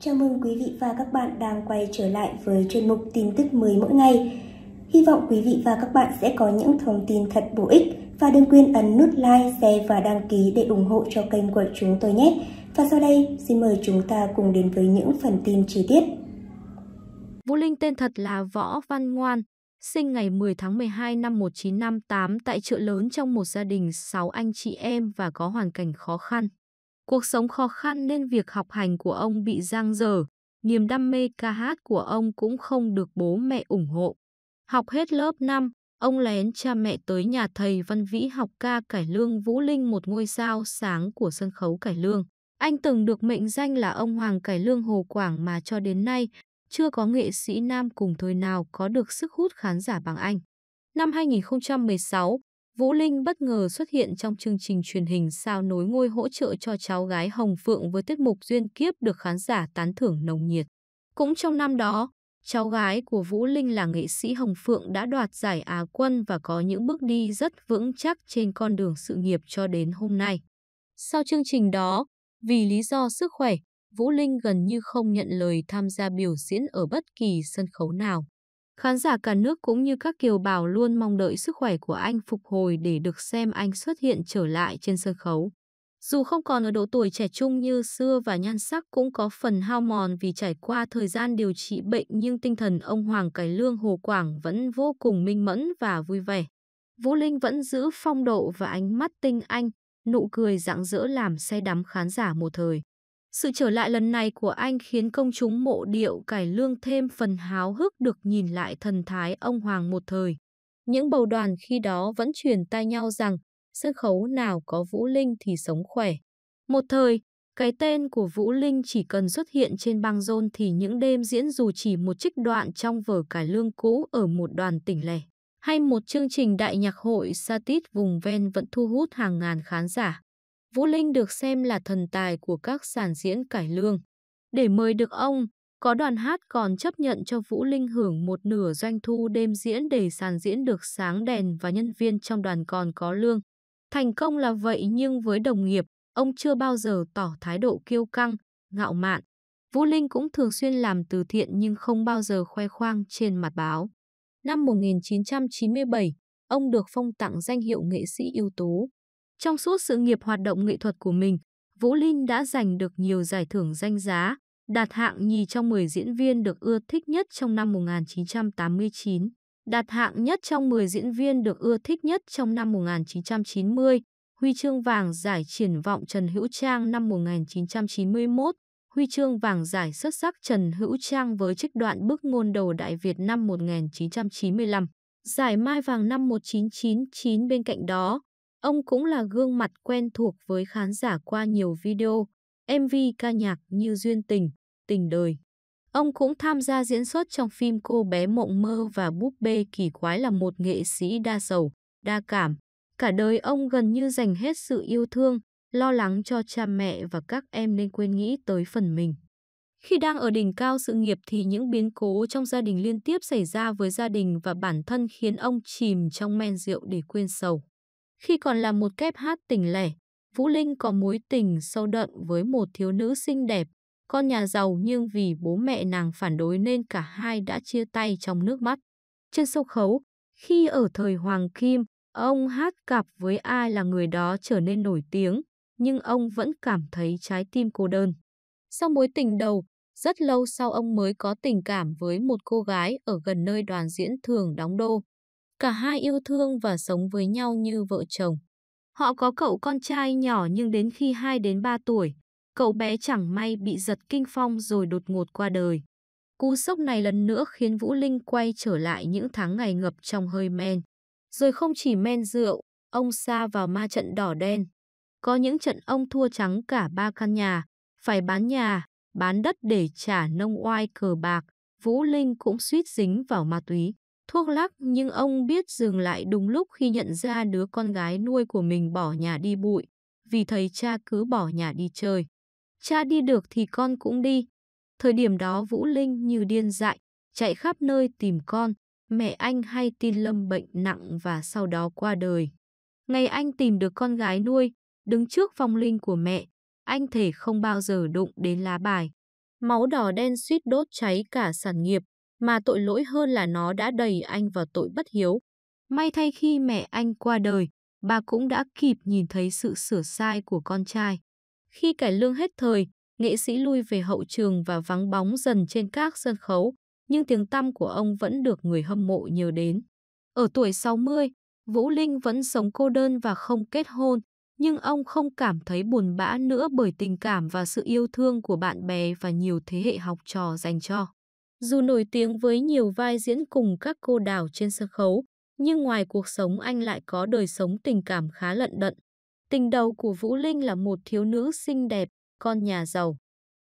Chào mừng quý vị và các bạn đang quay trở lại với chuyên mục tin tức mới mỗi ngày. Hy vọng quý vị và các bạn sẽ có những thông tin thật bổ ích và đừng quên ấn nút like, share và đăng ký để ủng hộ cho kênh của chúng tôi nhé. Và sau đây, xin mời chúng ta cùng đến với những phần tin chi tiết. Vũ Linh tên thật là Võ Văn Ngoan, sinh ngày 10 tháng 12 năm 1958 tại chợ lớn trong một gia đình 6 anh chị em và có hoàn cảnh khó khăn. Cuộc sống khó khăn nên việc học hành của ông bị giang dở, niềm đam mê ca hát của ông cũng không được bố mẹ ủng hộ. Học hết lớp 5, ông lén cha mẹ tới nhà thầy Văn Vĩ học ca cải lương Vũ Linh một ngôi sao sáng của sân khấu cải lương. Anh từng được mệnh danh là ông Hoàng Cải Lương Hồ Quảng mà cho đến nay, chưa có nghệ sĩ nam cùng thời nào có được sức hút khán giả bằng anh. Năm 2016, Vũ Linh bất ngờ xuất hiện trong chương trình truyền hình Sao nối ngôi hỗ trợ cho cháu gái Hồng Phượng với tiết mục duyên kiếp được khán giả tán thưởng nồng nhiệt. Cũng trong năm đó, cháu gái của Vũ Linh là nghệ sĩ Hồng Phượng đã đoạt giải Á quân và có những bước đi rất vững chắc trên con đường sự nghiệp cho đến hôm nay. Sau chương trình đó, vì lý do sức khỏe, Vũ Linh gần như không nhận lời tham gia biểu diễn ở bất kỳ sân khấu nào. Khán giả cả nước cũng như các kiều bào luôn mong đợi sức khỏe của anh phục hồi để được xem anh xuất hiện trở lại trên sân khấu. Dù không còn ở độ tuổi trẻ trung như xưa và nhan sắc cũng có phần hao mòn vì trải qua thời gian điều trị bệnh nhưng tinh thần ông Hoàng Cải Lương Hồ Quảng vẫn vô cùng minh mẫn và vui vẻ. Vũ Linh vẫn giữ phong độ và ánh mắt tinh anh, nụ cười rạng rỡ làm say đắm khán giả một thời. Sự trở lại lần này của anh khiến công chúng mộ điệu cải lương thêm phần háo hức được nhìn lại thần thái ông Hoàng một thời. Những bầu đoàn khi đó vẫn truyền tai nhau rằng sân khấu nào có Vũ Linh thì sống khỏe. Một thời, cái tên của Vũ Linh chỉ cần xuất hiện trên băng rôn thì những đêm diễn dù chỉ một trích đoạn trong vở cải lương cũ ở một đoàn tỉnh lẻ hay một chương trình đại nhạc hội sa tít vùng ven vẫn thu hút hàng ngàn khán giả. Vũ Linh được xem là thần tài của các sàn diễn cải lương. Để mời được ông, có đoàn hát còn chấp nhận cho Vũ Linh hưởng một nửa doanh thu đêm diễn để sàn diễn được sáng đèn và nhân viên trong đoàn còn có lương. Thành công là vậy nhưng với đồng nghiệp, ông chưa bao giờ tỏ thái độ kiêu căng, ngạo mạn. Vũ Linh cũng thường xuyên làm từ thiện nhưng không bao giờ khoe khoang trên mặt báo. Năm 1997, ông được phong tặng danh hiệu nghệ sĩ ưu tú. Trong suốt sự nghiệp hoạt động nghệ thuật của mình, Vũ Linh đã giành được nhiều giải thưởng danh giá, đạt hạng nhì trong 10 diễn viên được ưa thích nhất trong năm 1989, đạt hạng nhất trong 10 diễn viên được ưa thích nhất trong năm 1990, huy chương vàng giải triển vọng Trần Hữu Trang năm 1991, huy chương vàng giải xuất sắc Trần Hữu Trang với trích đoạn bức ngôn đầu Đại Việt năm 1995, giải mai vàng năm 1999 bên cạnh đó. Ông cũng là gương mặt quen thuộc với khán giả qua nhiều video, MV ca nhạc như Duyên Tình, Tình Đời. Ông cũng tham gia diễn xuất trong phim Cô bé mộng mơ và Búp bê kỳ quái là một nghệ sĩ đa sầu, đa cảm. Cả đời ông gần như dành hết sự yêu thương, lo lắng cho cha mẹ và các em nên quên nghĩ tới phần mình. Khi đang ở đỉnh cao sự nghiệp thì những biến cố trong gia đình liên tiếp xảy ra với gia đình và bản thân khiến ông chìm trong men rượu để quên sầu. Khi còn là một kép hát tỉnh lẻ, Vũ Linh có mối tình sâu đậm với một thiếu nữ xinh đẹp, con nhà giàu nhưng vì bố mẹ nàng phản đối nên cả hai đã chia tay trong nước mắt. Trên sân khấu, khi ở thời Hoàng Kim, ông hát cặp với ai là người đó trở nên nổi tiếng, nhưng ông vẫn cảm thấy trái tim cô đơn. Sau mối tình đầu, rất lâu sau ông mới có tình cảm với một cô gái ở gần nơi đoàn diễn thường đóng đô. Cả hai yêu thương và sống với nhau như vợ chồng. Họ có cậu con trai nhỏ nhưng đến khi 2 đến 3 tuổi, cậu bé chẳng may bị giật kinh phong rồi đột ngột qua đời. Cú sốc này lần nữa khiến Vũ Linh quay trở lại những tháng ngày ngập trong hơi men. Rồi không chỉ men rượu, ông xa vào ma trận đỏ đen. Có những trận ông thua trắng cả ba căn nhà, phải bán nhà, bán đất để trả nông oai cờ bạc. Vũ Linh cũng suýt dính vào ma túy thuốc lắc nhưng ông biết dừng lại đúng lúc khi nhận ra đứa con gái nuôi của mình bỏ nhà đi bụi, vì thấy cha cứ bỏ nhà đi chơi. Cha đi được thì con cũng đi. Thời điểm đó Vũ Linh như điên dại, chạy khắp nơi tìm con, mẹ anh hay tin Lâm bệnh nặng và sau đó qua đời. Ngày anh tìm được con gái nuôi, đứng trước phong linh của mẹ, anh thể không bao giờ đụng đến lá bài. Máu đỏ đen suýt đốt cháy cả sản nghiệp, mà tội lỗi hơn là nó đã đẩy anh vào tội bất hiếu. May thay khi mẹ anh qua đời, bà cũng đã kịp nhìn thấy sự sửa sai của con trai. Khi cải lương hết thời, nghệ sĩ lui về hậu trường và vắng bóng dần trên các sân khấu, nhưng tiếng tăm của ông vẫn được người hâm mộ nhớ đến. Ở tuổi 60, Vũ Linh vẫn sống cô đơn và không kết hôn, nhưng ông không cảm thấy buồn bã nữa bởi tình cảm và sự yêu thương của bạn bè và nhiều thế hệ học trò dành cho. Dù nổi tiếng với nhiều vai diễn cùng các cô đào trên sân khấu, nhưng ngoài cuộc sống anh lại có đời sống tình cảm khá lận đận. Tình đầu của Vũ Linh là một thiếu nữ xinh đẹp, con nhà giàu.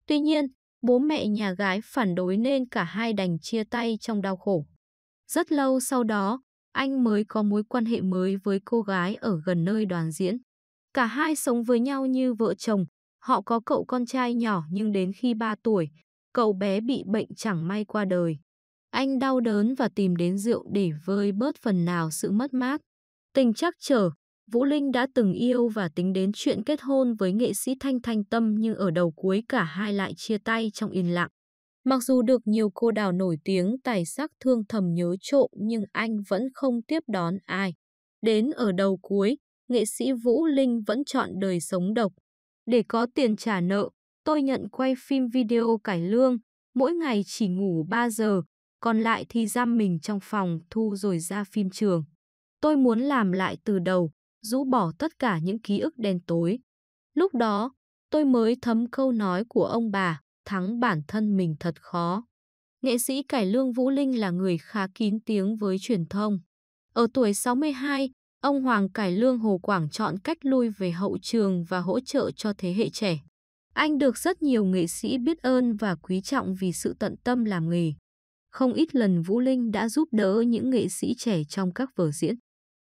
Tuy nhiên, bố mẹ nhà gái phản đối nên cả hai đành chia tay trong đau khổ. Rất lâu sau đó, anh mới có mối quan hệ mới với cô gái ở gần nơi đoàn diễn. Cả hai sống với nhau như vợ chồng, họ có cậu con trai nhỏ nhưng đến khi 3 tuổi, cậu bé bị bệnh chẳng may qua đời. Anh đau đớn và tìm đến rượu để vơi bớt phần nào sự mất mát. Tình chắc trở, Vũ Linh đã từng yêu và tính đến chuyện kết hôn với nghệ sĩ Thanh Thanh Tâm nhưng ở đầu cuối cả hai lại chia tay trong yên lặng. Mặc dù được nhiều cô đào nổi tiếng tài sắc thương thầm nhớ trộm nhưng anh vẫn không tiếp đón ai. Đến ở đầu cuối, nghệ sĩ Vũ Linh vẫn chọn đời sống độc. Để có tiền trả nợ, Tôi nhận quay phim video cải lương, mỗi ngày chỉ ngủ 3 giờ, còn lại thì giam mình trong phòng thu rồi ra phim trường. Tôi muốn làm lại từ đầu, rũ bỏ tất cả những ký ức đen tối. Lúc đó, tôi mới thấm câu nói của ông bà, thắng bản thân mình thật khó. Nghệ sĩ cải lương Vũ Linh là người khá kín tiếng với truyền thông. Ở tuổi 62, ông Hoàng Cải Lương Hồ Quảng chọn cách lui về hậu trường và hỗ trợ cho thế hệ trẻ. Anh được rất nhiều nghệ sĩ biết ơn và quý trọng vì sự tận tâm làm nghề. Không ít lần Vũ Linh đã giúp đỡ những nghệ sĩ trẻ trong các vở diễn.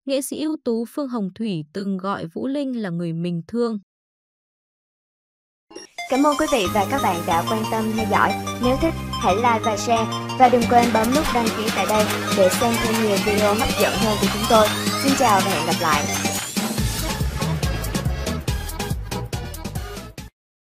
Nghệ sĩ ưu tú Phương Hồng Thủy từng gọi Vũ Linh là người mình thương. Cảm ơn quý vị và các bạn đã quan tâm theo dõi. Nếu thích, hãy like và share. Và đừng quên bấm nút đăng ký tại đây để xem thêm nhiều video hấp dẫn hơn của chúng tôi. Xin chào và hẹn gặp lại.